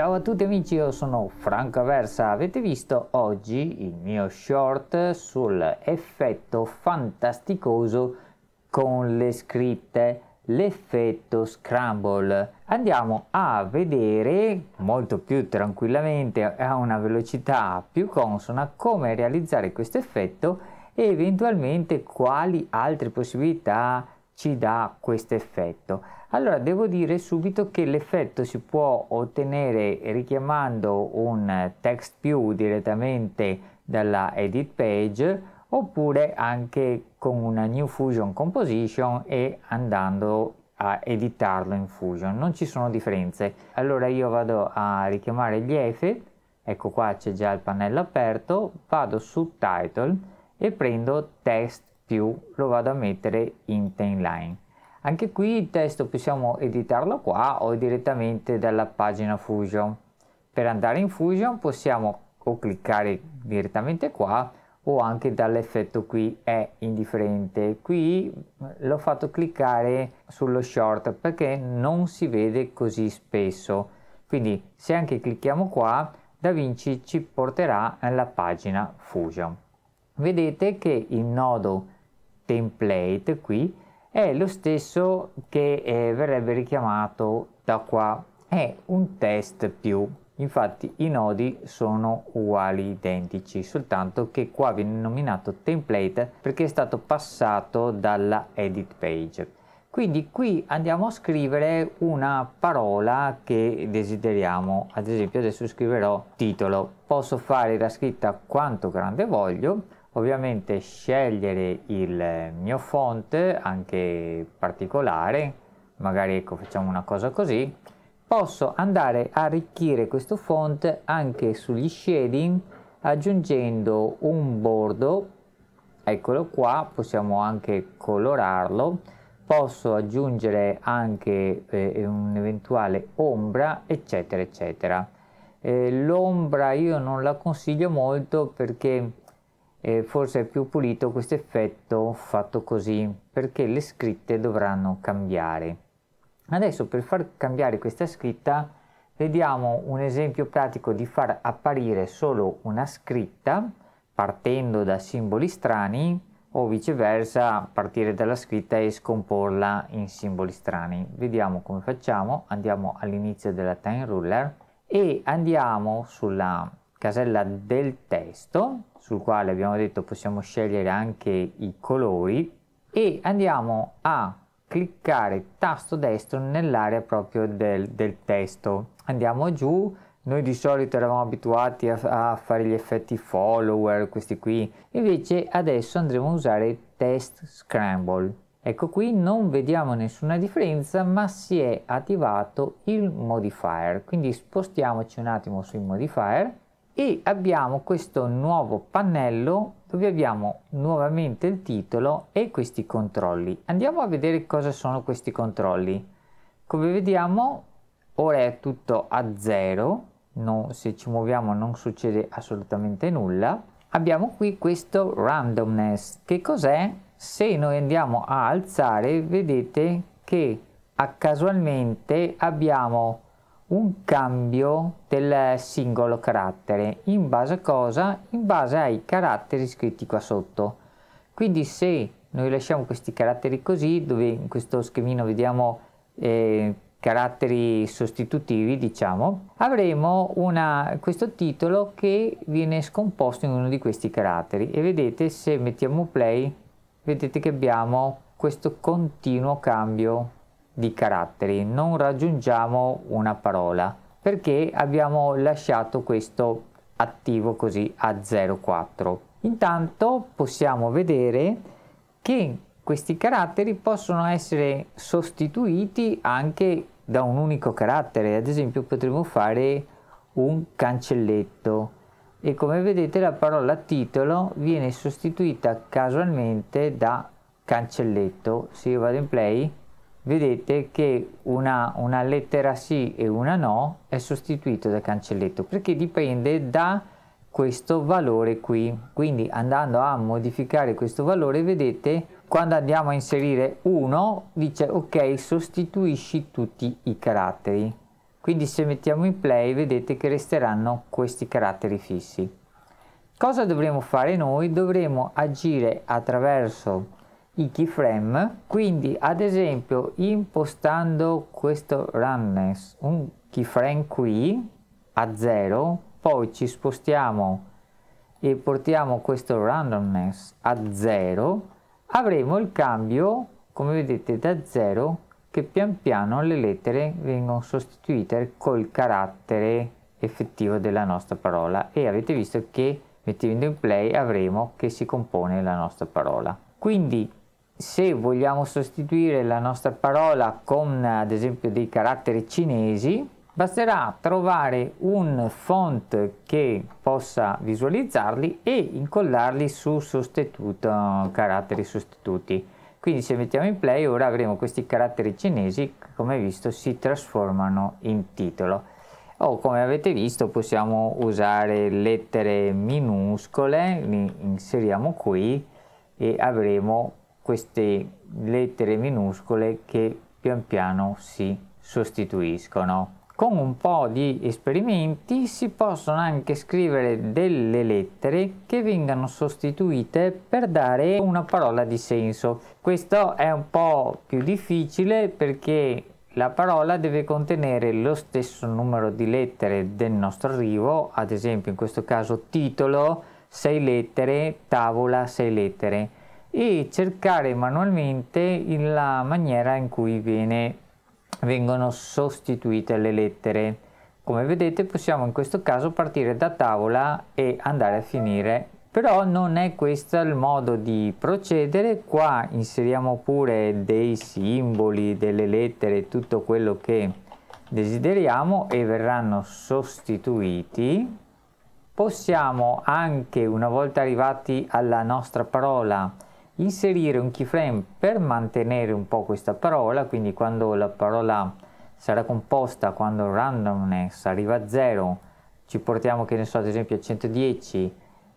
Ciao a tutti amici, io sono Franco Aversa. Avete visto oggi il mio short sull'effetto fantasticoso con le scritte l'effetto scramble. Andiamo a vedere molto più tranquillamente a una velocità più consona come realizzare questo effetto e eventualmente quali altre possibilità ci dà questo effetto. Allora, devo dire subito che l'effetto si può ottenere richiamando un text più direttamente dalla edit page oppure anche con una new fusion composition e andando a editarlo in fusion. Non ci sono differenze. Allora io vado a richiamare gli effetti. ecco qua c'è già il pannello aperto, vado su title e prendo text più, lo vado a mettere in timeline anche qui il testo possiamo editarlo qua o direttamente dalla pagina Fusion. Per andare in Fusion possiamo o cliccare direttamente qua o anche dall'effetto qui è indifferente. Qui l'ho fatto cliccare sullo short perché non si vede così spesso. Quindi se anche clicchiamo qua DaVinci ci porterà alla pagina Fusion. Vedete che il nodo template qui è lo stesso che eh, verrebbe richiamato da qua, è un test più. Infatti i nodi sono uguali, identici, soltanto che qua viene nominato template perché è stato passato dalla edit page. Quindi qui andiamo a scrivere una parola che desideriamo, ad esempio adesso scriverò titolo, posso fare la scritta quanto grande voglio ovviamente scegliere il mio font anche particolare magari ecco facciamo una cosa così posso andare a arricchire questo font anche sugli shading aggiungendo un bordo eccolo qua possiamo anche colorarlo posso aggiungere anche eh, un'eventuale ombra eccetera eccetera eh, l'ombra io non la consiglio molto perché eh, forse è più pulito questo effetto fatto così perché le scritte dovranno cambiare adesso per far cambiare questa scritta vediamo un esempio pratico di far apparire solo una scritta partendo da simboli strani o viceversa partire dalla scritta e scomporla in simboli strani vediamo come facciamo andiamo all'inizio della time ruler e andiamo sulla casella del testo sul quale abbiamo detto possiamo scegliere anche i colori e andiamo a cliccare tasto destro nell'area proprio del, del testo andiamo giù noi di solito eravamo abituati a, a, fare gli effetti follower, questi qui, invece adesso andremo a usare test scramble. Ecco qui non vediamo nessuna differenza ma si è attivato il modifier, quindi spostiamoci un attimo sui modifier e abbiamo questo nuovo pannello dove abbiamo nuovamente il titolo e questi controlli. Andiamo a vedere cosa sono questi controlli. Come vediamo ora è tutto a zero, non, se ci muoviamo non succede assolutamente nulla. Abbiamo qui questo randomness, che cos'è? Se noi andiamo a alzare vedete che a casualmente abbiamo un cambio del singolo carattere in base a cosa? in base ai caratteri scritti qua sotto quindi se noi lasciamo questi caratteri così dove in questo schemino vediamo eh, caratteri sostitutivi diciamo avremo una, questo titolo che viene scomposto in uno di questi caratteri e vedete se mettiamo play vedete che abbiamo questo continuo cambio di caratteri, non raggiungiamo una parola perché abbiamo lasciato questo attivo così a 0,4. Intanto possiamo vedere che questi caratteri possono essere sostituiti anche da un unico carattere, ad esempio potremmo fare un cancelletto e come vedete la parola titolo viene sostituita casualmente da cancelletto. Se io vado in play vedete che una, una lettera sì e una no è sostituita da cancelletto perché dipende da questo valore qui quindi andando a modificare questo valore vedete quando andiamo a inserire 1 dice ok sostituisci tutti i caratteri quindi se mettiamo in play vedete che resteranno questi caratteri fissi cosa dovremo fare noi dovremo agire attraverso i keyframe quindi ad esempio impostando questo runness un keyframe qui a 0 poi ci spostiamo e portiamo questo randomness a 0 avremo il cambio come vedete da 0 che pian piano le lettere vengono sostituite col carattere effettivo della nostra parola e avete visto che mettendo in play avremo che si compone la nostra parola quindi se vogliamo sostituire la nostra parola con ad esempio dei caratteri cinesi, basterà trovare un font che possa visualizzarli e incollarli su sostituto, caratteri sostituti. Quindi se mettiamo in play ora avremo questi caratteri cinesi che come visto si trasformano in titolo o come avete visto possiamo usare lettere minuscole, li inseriamo qui e avremo queste lettere minuscole che pian piano si sostituiscono. Con un po' di esperimenti si possono anche scrivere delle lettere che vengano sostituite per dare una parola di senso. Questo è un po' più difficile perché la parola deve contenere lo stesso numero di lettere del nostro arrivo, ad esempio in questo caso titolo 6 lettere, tavola 6 lettere e cercare manualmente la maniera in cui viene, vengono sostituite le lettere. Come vedete possiamo in questo caso partire da tavola e andare a finire però non è questo il modo di procedere qua inseriamo pure dei simboli delle lettere tutto quello che desideriamo e verranno sostituiti possiamo anche una volta arrivati alla nostra parola inserire un keyframe per mantenere un po' questa parola, quindi quando la parola sarà composta, quando randomness arriva a 0, ci portiamo che ne so ad esempio a 110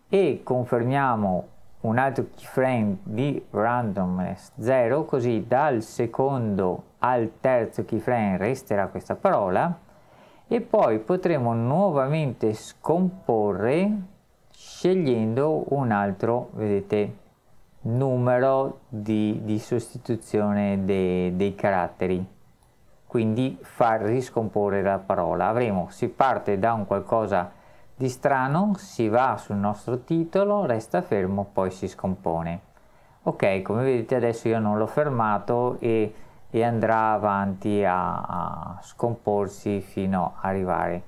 e confermiamo un altro keyframe di randomness 0, così dal secondo al terzo keyframe resterà questa parola e poi potremo nuovamente scomporre scegliendo un altro, vedete, numero di, di sostituzione de, dei caratteri quindi far riscomporre la parola avremo si parte da un qualcosa di strano si va sul nostro titolo resta fermo poi si scompone ok come vedete adesso io non l'ho fermato e, e andrà avanti a, a scomporsi fino a arrivare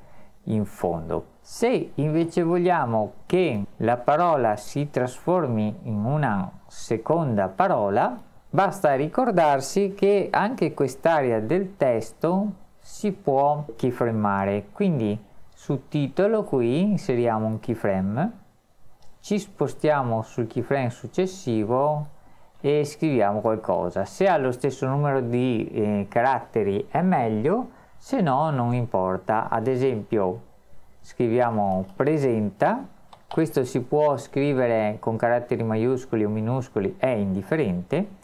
in fondo se invece vogliamo che la parola si trasformi in una seconda parola, basta ricordarsi che anche quest'area del testo si può keyframeare. Quindi sul titolo qui inseriamo un keyframe, ci spostiamo sul keyframe successivo e scriviamo qualcosa. Se ha lo stesso numero di eh, caratteri è meglio, se no non importa. Ad esempio scriviamo presenta, questo si può scrivere con caratteri maiuscoli o minuscoli, è indifferente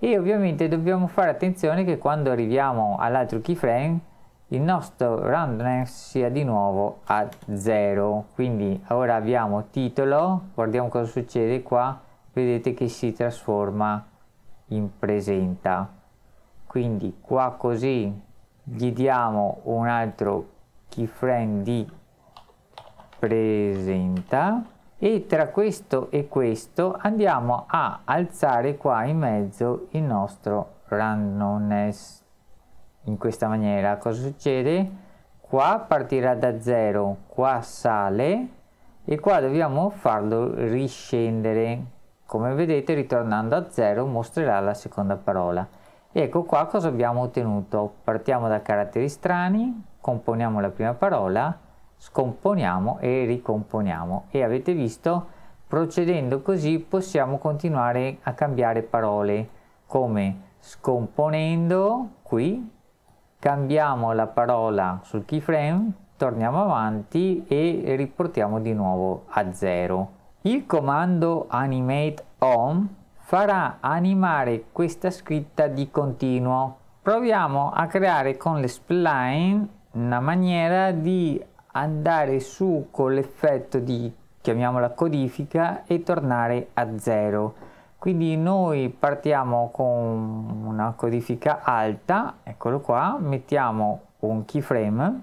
e ovviamente dobbiamo fare attenzione che quando arriviamo all'altro keyframe il nostro roundness sia di nuovo a 0 quindi ora abbiamo titolo guardiamo cosa succede qua vedete che si trasforma in presenta quindi qua così gli diamo un altro keyframe di presenta e tra questo e questo andiamo a alzare qua in mezzo il nostro randomness in questa maniera cosa succede qua partirà da zero qua sale e qua dobbiamo farlo riscendere come vedete ritornando a zero mostrerà la seconda parola e ecco qua cosa abbiamo ottenuto partiamo da caratteri strani componiamo la prima parola scomponiamo e ricomponiamo e avete visto procedendo così possiamo continuare a cambiare parole come scomponendo qui cambiamo la parola sul keyframe torniamo avanti e riportiamo di nuovo a zero il comando animate on farà animare questa scritta di continuo proviamo a creare con le spline una maniera di andare su con l'effetto di chiamiamola codifica e tornare a 0 quindi noi partiamo con una codifica alta eccolo qua mettiamo un keyframe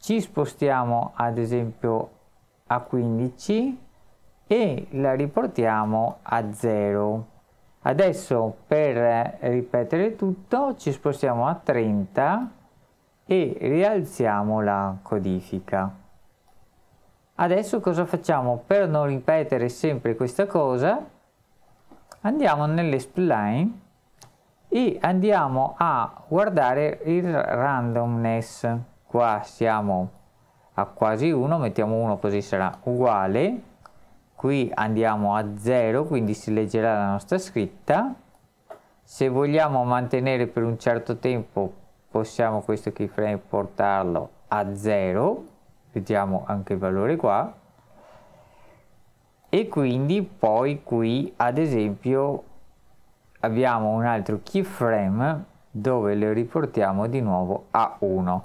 ci spostiamo ad esempio a 15 e la riportiamo a 0 adesso per ripetere tutto ci spostiamo a 30 e rialziamo la codifica. Adesso cosa facciamo? Per non ripetere sempre questa cosa, andiamo nell'explain e andiamo a guardare il randomness. Qua siamo a quasi 1, mettiamo 1 così sarà uguale. Qui andiamo a 0, quindi si leggerà la nostra scritta. Se vogliamo mantenere per un certo tempo possiamo questo keyframe portarlo a 0 vediamo anche il valore qua e quindi poi qui ad esempio abbiamo un altro keyframe dove lo riportiamo di nuovo a 1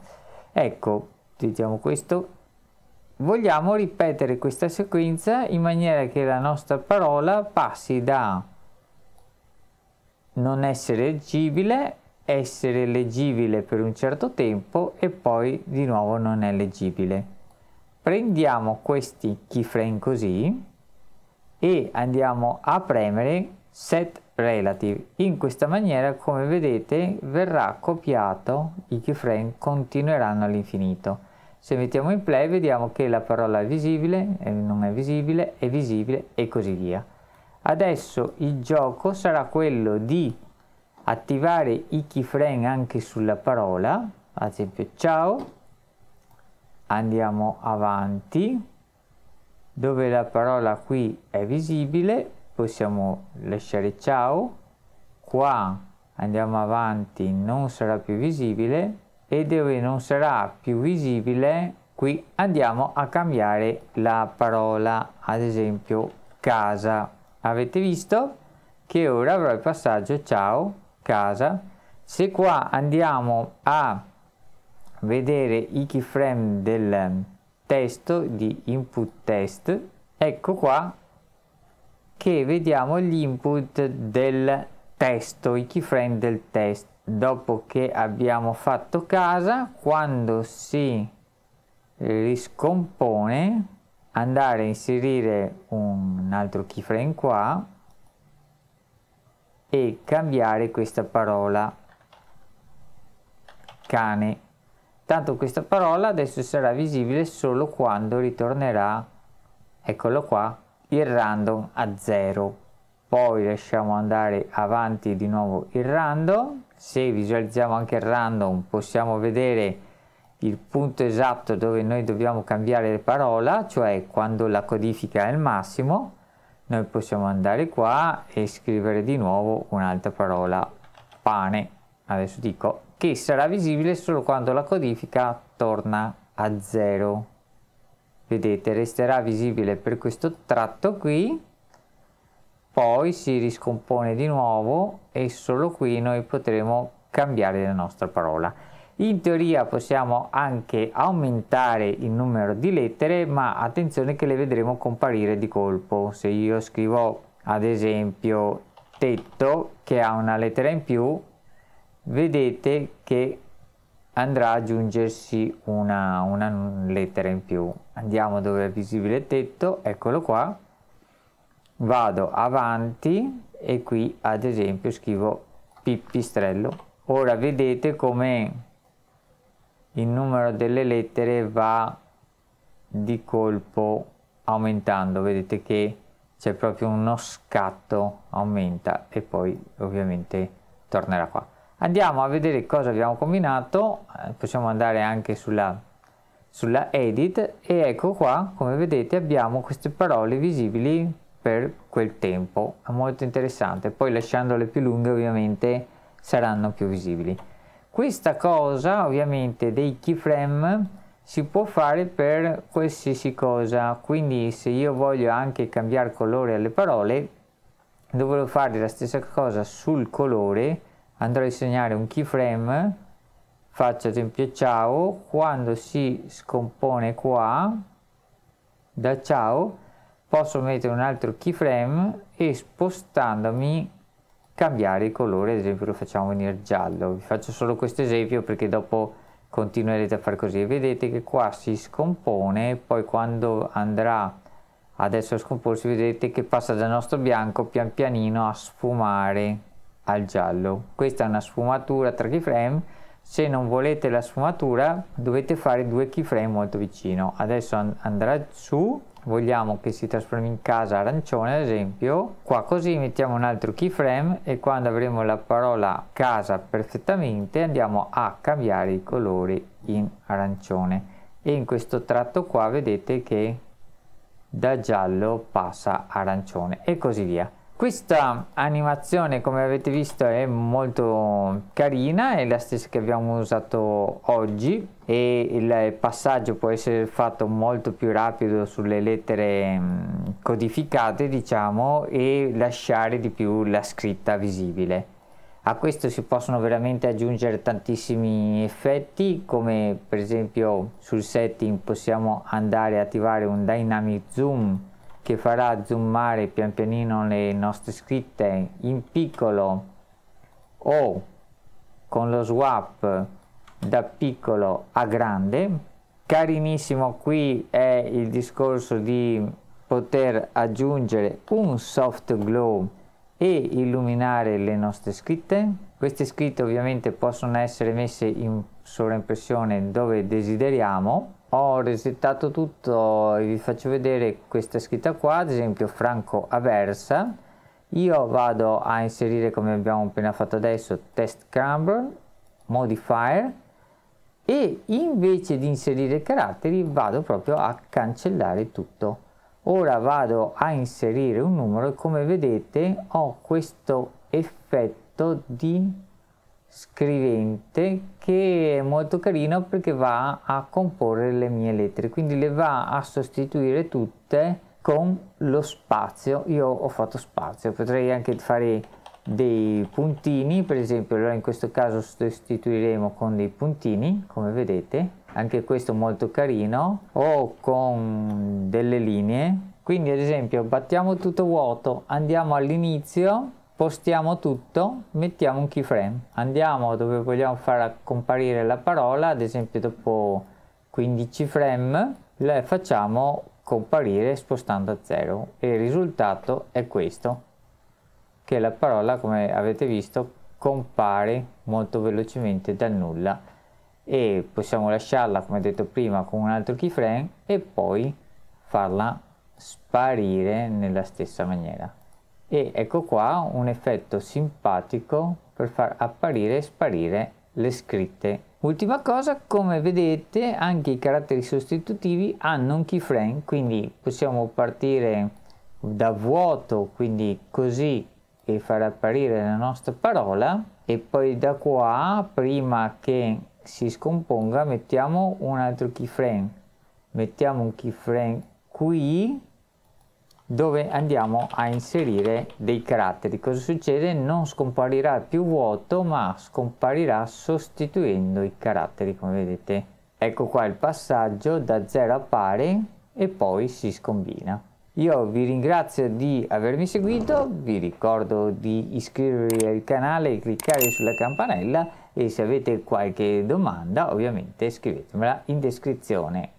ecco diciamo questo vogliamo ripetere questa sequenza in maniera che la nostra parola passi da non essere leggibile essere leggibile per un certo tempo e poi di nuovo non è leggibile. Prendiamo questi keyframe così e andiamo a premere set relative. In questa maniera, come vedete, verrà copiato, i keyframe continueranno all'infinito. Se mettiamo in play vediamo che la parola è visibile, eh, non è visibile, è visibile e così via. Adesso il gioco sarà quello di attivare i keyframe anche sulla parola, ad esempio ciao, andiamo avanti, dove la parola qui è visibile, possiamo lasciare ciao, qua andiamo avanti non sarà più visibile e dove non sarà più visibile qui andiamo a cambiare la parola ad esempio casa avete visto che ora avrò il passaggio ciao casa se qua andiamo a vedere i keyframe del testo di input test ecco qua che vediamo gli input del testo i keyframe del test dopo che abbiamo fatto casa quando si riscompone andare a inserire un altro keyframe qua e cambiare questa parola cane tanto questa parola adesso sarà visibile solo quando ritornerà eccolo qua il random a 0 poi lasciamo andare avanti di nuovo il random se visualizziamo anche il random possiamo vedere il punto esatto dove noi dobbiamo cambiare parola cioè quando la codifica è al massimo noi possiamo andare qua e scrivere di nuovo un'altra parola pane adesso dico che sarà visibile solo quando la codifica torna a 0 vedete resterà visibile per questo tratto qui poi si riscompone di nuovo e solo qui noi potremo cambiare la nostra parola in teoria possiamo anche aumentare il numero di lettere, ma attenzione che le vedremo comparire di colpo. Se io scrivo ad esempio tetto che ha una lettera in più, vedete che andrà ad aggiungersi una, una lettera in più. Andiamo dove è visibile tetto, eccolo qua. Vado avanti e qui ad esempio scrivo pipistrello. Ora vedete come il numero delle lettere va di colpo aumentando vedete che c'è proprio uno scatto aumenta e poi ovviamente tornerà qua andiamo a vedere cosa abbiamo combinato eh, possiamo andare anche sulla sulla edit e ecco qua come vedete abbiamo queste parole visibili per quel tempo è molto interessante poi lasciandole più lunghe ovviamente saranno più visibili questa cosa ovviamente dei keyframe si può fare per qualsiasi cosa, quindi se io voglio anche cambiare colore alle parole, dovrò fare la stessa cosa sul colore, andrò a segnare un keyframe, faccio ad esempio ciao, quando si scompone qua, da ciao, posso mettere un altro keyframe e spostandomi cambiare il colore, ad esempio lo facciamo venire giallo, vi faccio solo questo esempio perché dopo continuerete a fare così, vedete che qua si scompone, poi quando andrà adesso a scomporsi vedete che passa dal nostro bianco pian pianino a sfumare al giallo, questa è una sfumatura tra keyframe, se non volete la sfumatura dovete fare due keyframe molto vicino, adesso andrà su vogliamo che si trasformi in casa arancione ad esempio qua così mettiamo un altro keyframe e quando avremo la parola casa perfettamente andiamo a cambiare i colori in arancione e in questo tratto qua vedete che da giallo passa arancione e così via questa animazione come avete visto è molto carina, è la stessa che abbiamo usato oggi e il passaggio può essere fatto molto più rapido sulle lettere mm, codificate diciamo e lasciare di più la scritta visibile. A questo si possono veramente aggiungere tantissimi effetti come per esempio sul setting possiamo andare a attivare un dynamic zoom che farà zoomare pian pianino le nostre scritte in piccolo o con lo swap da piccolo a grande carinissimo qui è il discorso di poter aggiungere un soft glow e illuminare le nostre scritte queste scritte ovviamente possono essere messe in sovraimpressione dove desideriamo ho resettato tutto e vi faccio vedere questa scritta qua ad esempio franco aversa io vado a inserire come abbiamo appena fatto adesso test crumble modifier e invece di inserire caratteri vado proprio a cancellare tutto ora vado a inserire un numero e come vedete ho questo effetto di scrivente che è molto carino perché va a comporre le mie lettere quindi le va a sostituire tutte con lo spazio io ho fatto spazio potrei anche fare dei puntini per esempio allora in questo caso sostituiremo con dei puntini come vedete anche questo molto carino o con delle linee quindi ad esempio battiamo tutto vuoto andiamo all'inizio spostiamo tutto, mettiamo un keyframe, andiamo dove vogliamo far comparire la parola, ad esempio dopo 15 frame, la facciamo comparire spostando a zero e il risultato è questo, che la parola come avete visto compare molto velocemente dal nulla e possiamo lasciarla come detto prima con un altro keyframe e poi farla sparire nella stessa maniera e ecco qua un effetto simpatico per far apparire e sparire le scritte. Ultima cosa, come vedete anche i caratteri sostitutivi hanno un keyframe, quindi possiamo partire da vuoto, quindi così e far apparire la nostra parola e poi da qua prima che si scomponga mettiamo un altro keyframe mettiamo un keyframe qui dove andiamo a inserire dei caratteri. Cosa succede? Non scomparirà più vuoto ma scomparirà sostituendo i caratteri come vedete. Ecco qua il passaggio da 0 a pari e poi si scombina. Io vi ringrazio di avermi seguito, vi ricordo di iscrivervi al canale e cliccare sulla campanella e se avete qualche domanda ovviamente scrivetemela in descrizione.